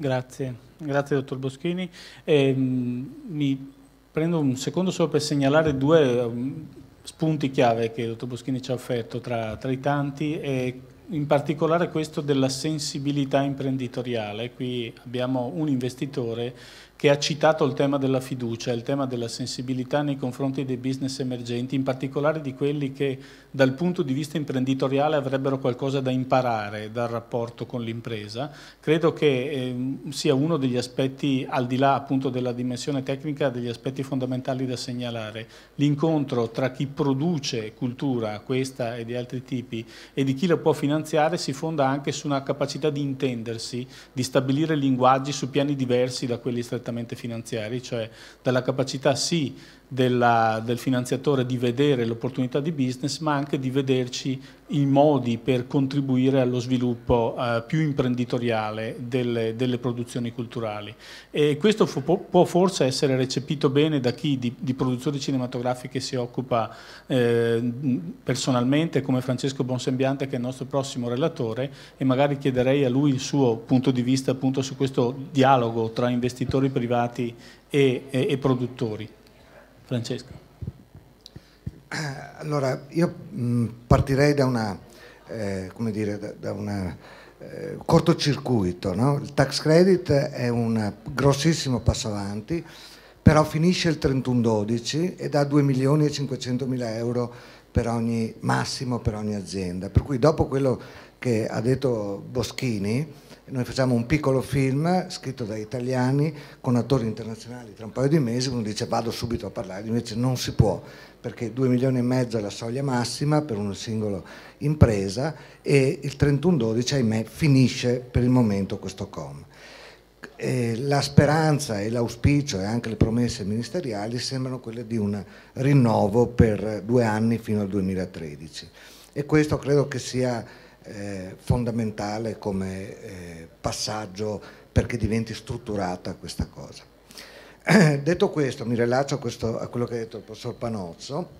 Grazie, grazie dottor Boschini. Eh, mi prendo un secondo solo per segnalare due ehm, spunti chiave che il dottor Boschini ci ha offerto tra, tra i tanti e in particolare questo della sensibilità imprenditoriale. Qui abbiamo un investitore che ha citato il tema della fiducia, il tema della sensibilità nei confronti dei business emergenti, in particolare di quelli che dal punto di vista imprenditoriale avrebbero qualcosa da imparare dal rapporto con l'impresa, credo che eh, sia uno degli aspetti, al di là appunto della dimensione tecnica, degli aspetti fondamentali da segnalare. L'incontro tra chi produce cultura, questa e di altri tipi, e di chi la può finanziare si fonda anche su una capacità di intendersi, di stabilire linguaggi su piani diversi da quelli strettamente prettamente finanziari, cioè dalla capacità sì della, del finanziatore di vedere l'opportunità di business, ma anche di vederci i modi per contribuire allo sviluppo eh, più imprenditoriale delle, delle, produzioni culturali. E questo fu, può forse essere recepito bene da chi di, di produzioni cinematografiche si occupa eh, personalmente, come Francesco Bonsembiante, che è il nostro prossimo relatore, e magari chiederei a lui il suo punto di vista appunto su questo dialogo tra investitori privati e, e, e produttori. Francesco. Eh, allora, io mm, partirei da una, eh, come dire, da, da una eh, cortocircuito. No? Il tax credit è un grossissimo passo avanti, però finisce il 31-12 e dà 2 milioni e 500 mila euro per ogni, massimo per ogni azienda. Per cui dopo quello che ha detto Boschini, noi facciamo un piccolo film scritto da italiani con attori internazionali tra un paio di mesi, uno dice vado subito a parlare, invece non si può perché 2 milioni e mezzo è la soglia massima per una singola impresa e il 31-12 ahimè finisce per il momento questo com. E la speranza e l'auspicio e anche le promesse ministeriali sembrano quelle di un rinnovo per due anni fino al 2013 e questo credo che sia eh, fondamentale come eh, passaggio perché diventi strutturata questa cosa. Detto questo, mi rilascio a, questo, a quello che ha detto il professor Panozzo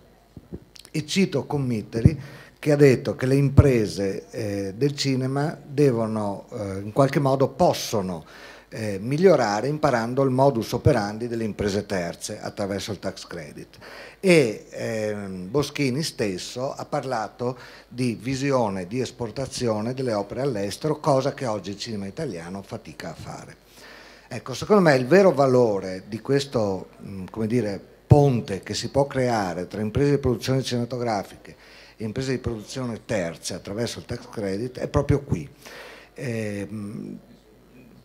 e cito Committeri che ha detto che le imprese eh, del cinema devono, eh, in qualche modo possono eh, migliorare imparando il modus operandi delle imprese terze attraverso il tax credit. E ehm, Boschini stesso ha parlato di visione di esportazione delle opere all'estero, cosa che oggi il cinema italiano fatica a fare. Ecco, secondo me il vero valore di questo mh, mm, dire, ponte che si può creare tra imprese di produzione cinematografiche e imprese di produzione terze attraverso il tax credit è proprio qui. Eh,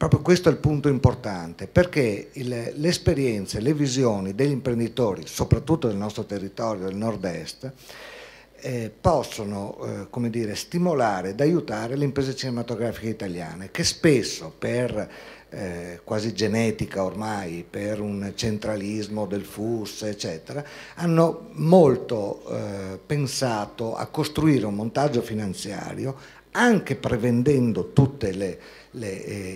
Proprio questo è il punto importante, perché il, le esperienze, le visioni degli imprenditori, soprattutto del nostro territorio, del nord-est, eh, possono eh, dire, stimolare ed aiutare le imprese cinematografiche italiane, che spesso per eh, quasi genetica ormai, per un centralismo del FUS, eccetera, hanno molto eh, pensato a costruire un montaggio finanziario anche prevendendo tutti eh,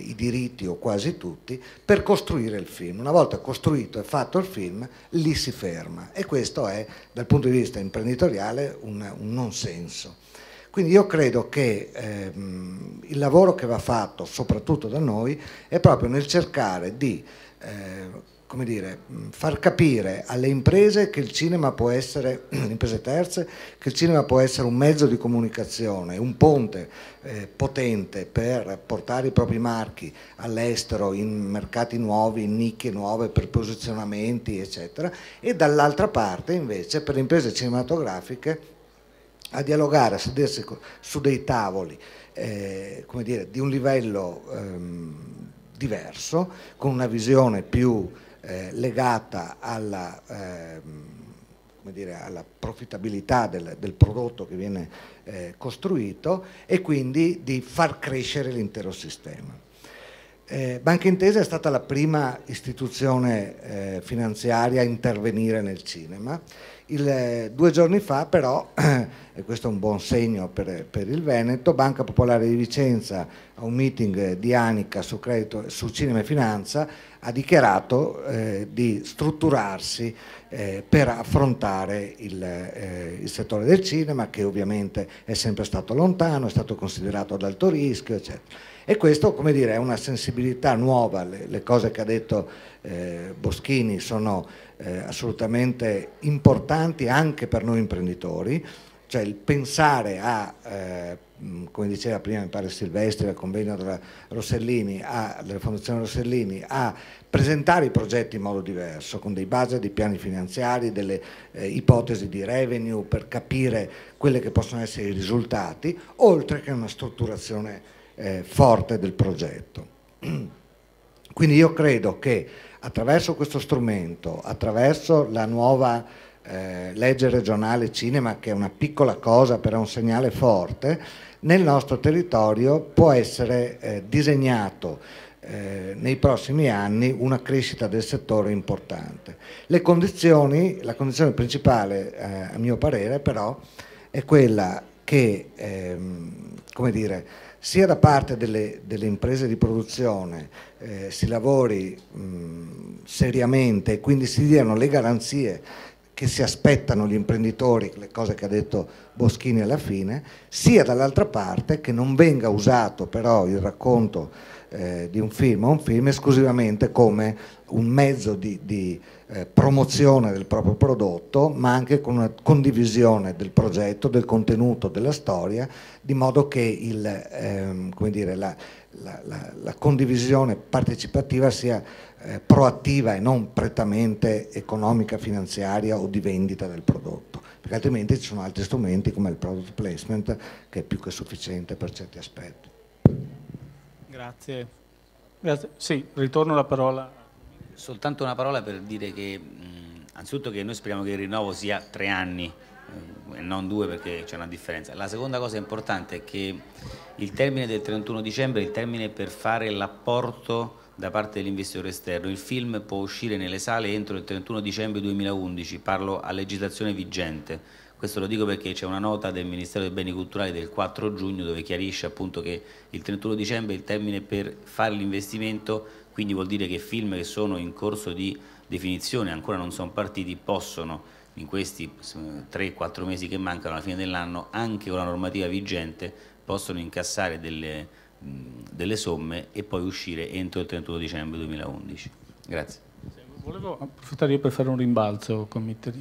i diritti o quasi tutti, per costruire il film. Una volta costruito e fatto il film, lì si ferma e questo è, dal punto di vista imprenditoriale, un, un non senso. Quindi io credo che ehm, il lavoro che va fatto, soprattutto da noi, è proprio nel cercare di eh, come dire, far capire alle imprese che il cinema può essere, le imprese terze, che il cinema può essere un mezzo di comunicazione, un ponte eh, potente per portare i propri marchi all'estero, in mercati nuovi, in nicchie nuove, per posizionamenti, eccetera, e dall'altra parte invece per le imprese cinematografiche a dialogare, a sedersi su dei tavoli, eh, come dire, di un livello ehm, diverso, con una visione più eh, legata alla, eh, dire, alla profittabilità del, del, prodotto che viene eh, costruito e quindi di far crescere l'intero sistema. Eh, Banca Intesa è stata la prima istituzione eh, finanziaria a intervenire nel cinema. Il, eh, due giorni fa però, e questo è un buon segno per, per, il Veneto, Banca Popolare di Vicenza a un meeting di Anica su, credito, su cinema e finanza ha dichiarato eh, di strutturarsi eh, per affrontare il, eh, il, settore del cinema che ovviamente è sempre stato lontano, è stato considerato ad alto rischio eccetera. E questo come dire, è una sensibilità nuova, le, le cose che ha detto eh, Boschini sono eh, assolutamente importanti anche per noi imprenditori cioè il pensare a, eh, mm, come diceva prima mi pare Silvestri, al convegno della Rossellini, a, della Fondazione Rossellini, a presentare i progetti in modo diverso, con dei budget, dei piani finanziari, delle eh, ipotesi di revenue per capire quelli che possono essere i risultati, oltre che una strutturazione eh, forte del progetto. Quindi io credo che attraverso questo strumento, attraverso la nuova eh, legge regionale cinema, che è una piccola cosa però è un segnale forte, nel nostro territorio può essere eh, disegnato eh, nei prossimi anni una crescita del settore importante. Le Condizioni, la condizione principale, eh, a mio parere, però, è quella che, ehm, dire, sia da parte delle, delle imprese di produzione eh, si lavori mh, seriamente e quindi si diano le garanzie che si aspettano gli imprenditori, le cose che ha detto Boschini alla fine, sia dall'altra parte che non venga usato però il racconto eh, di un film o un film esclusivamente come un mezzo di, di eh, promozione del proprio prodotto, ma anche con una condivisione del progetto, del contenuto, della storia, di modo che il, ehm, dire, la, la, la, la condivisione partecipativa sia eh, proattiva e non prettamente economica, finanziaria o di vendita del prodotto, perché altrimenti ci sono altri strumenti come il product placement che è più che sufficiente per certi aspetti. Grazie. Grazie. Sì, ritorno la parola. Soltanto una parola per dire che, mh, anzitutto che noi speriamo che il rinnovo sia tre anni, eh, e non due perché c'è una differenza. La seconda cosa importante è che il termine del 31 dicembre è il termine per fare l'apporto da parte dell'investitore esterno. Il film può uscire nelle sale entro il 31 dicembre 2011, parlo a legislazione vigente. Questo lo dico perché c'è una nota del Ministero dei Beni Culturali del 4 giugno dove chiarisce appunto che il 31 dicembre è il termine per fare l'investimento, quindi vuol dire che film che sono in corso di definizione, ancora non sono partiti, possono in questi 3-4 eh, mesi che mancano alla fine dell'anno, anche con la normativa vigente, possono incassare delle delle somme e poi uscire entro il 31 dicembre 2011. Grazie. Volevo approfittare io per fare un rimbalzo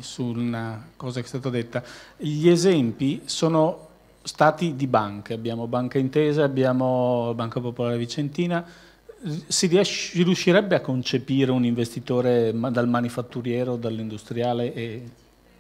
su una cosa che è stata detta. Gli esempi sono stati di banche, abbiamo Banca Intesa, abbiamo Banca Popolare Vicentina, si, riuscirebbe a concepire un investitore dal manifatturiero, dall'industriale e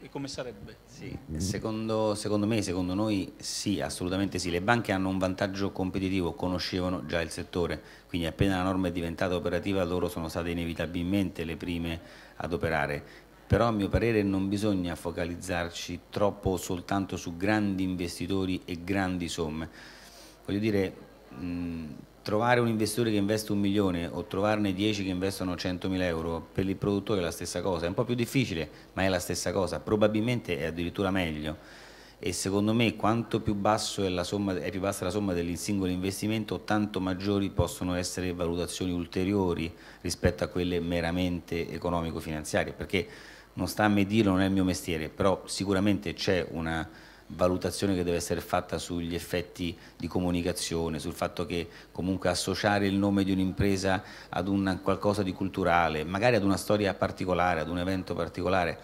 e come sarebbe? Sì, secondo, secondo, me, secondo noi sì, assolutamente sì. Le banche hanno un vantaggio competitivo, conoscevano già il settore, quindi appena la norma è diventata operativa loro sono state inevitabilmente le prime ad operare. Però a mio parere non bisogna focalizzarci troppo soltanto su grandi investitori e grandi somme. Voglio dire, mh, trovare un investitore che investe un milione o trovarne 10 che investono 100.000 euro per il produttore è la stessa cosa, è un po' più difficile ma è la stessa cosa, probabilmente è addirittura meglio e secondo me quanto più basso è, la somma, è più bassa la somma del singolo investimento tanto maggiori possono essere valutazioni ulteriori rispetto a quelle meramente economico-finanziarie perché non sta a me dirlo, non è il mio mestiere, però sicuramente c'è una valutazione che deve essere fatta sugli effetti di comunicazione, sul fatto che comunque associare il nome di un'impresa ad un qualcosa di culturale, magari ad una storia particolare, ad un evento particolare.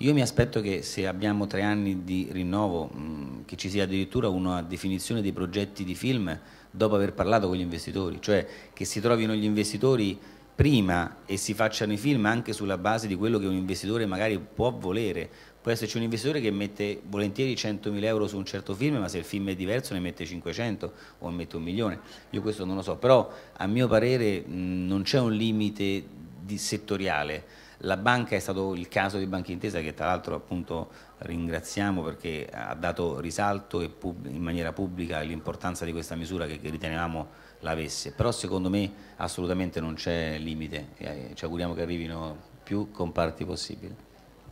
Io mi aspetto che se abbiamo tre anni di rinnovo, mm, che ci sia addirittura una definizione dei progetti di film dopo aver parlato con gli investitori, cioè che si trovino gli investitori prima e si facciano i film anche sulla base di quello che un investitore magari può volere. Può esserci un investitore che mette volentieri 100.000 euro su un certo film, ma se il film è diverso ne mette 500 o ne mette un milione. Io questo non lo so, però a mio parere mh, non c'è un limite settoriale la banca è stato il caso di Banca Intesa che tra l'altro appunto ringraziamo perché ha dato risalto in maniera pubblica l'importanza di questa misura che, che ritenevamo l'avesse, però secondo me assolutamente non c'è limite, e eh, ci auguriamo che arrivino più comparti possibili.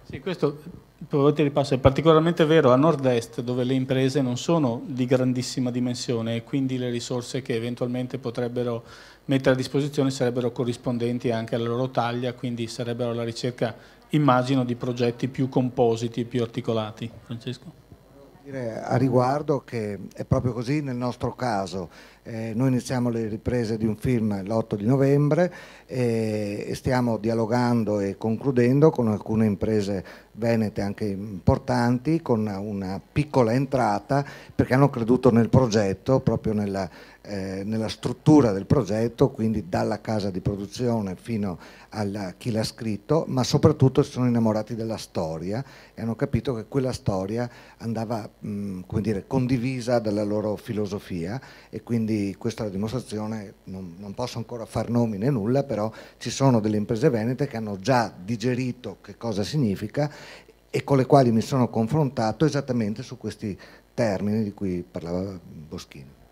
Sì, questo probabilmente ripasso è particolarmente vero a nord-est dove le imprese non sono di grandissima dimensione e quindi le risorse che eventualmente potrebbero mettere a disposizione sarebbero corrispondenti anche alla loro taglia, quindi sarebbero alla ricerca, immagino, di progetti più compositi, e più articolati. Francesco? Dire a riguardo che è proprio così nel nostro caso eh, noi iniziamo le riprese di un film l'8 di novembre eh, e stiamo dialogando e concludendo con alcune imprese venete anche importanti con una piccola entrata perché hanno creduto nel progetto, proprio nella, eh, nella struttura del progetto, quindi dalla casa di produzione fino a chi l'ha scritto, ma soprattutto si sono innamorati della storia e hanno capito che quella storia andava mh, dire, condivisa dalla loro filosofia e quindi quindi questa è la dimostrazione, non, non, posso ancora far nomi né nulla, però ci sono delle imprese venete che hanno già digerito che cosa significa e con le quali mi sono confrontato esattamente su questi termini di cui parlava Boschini.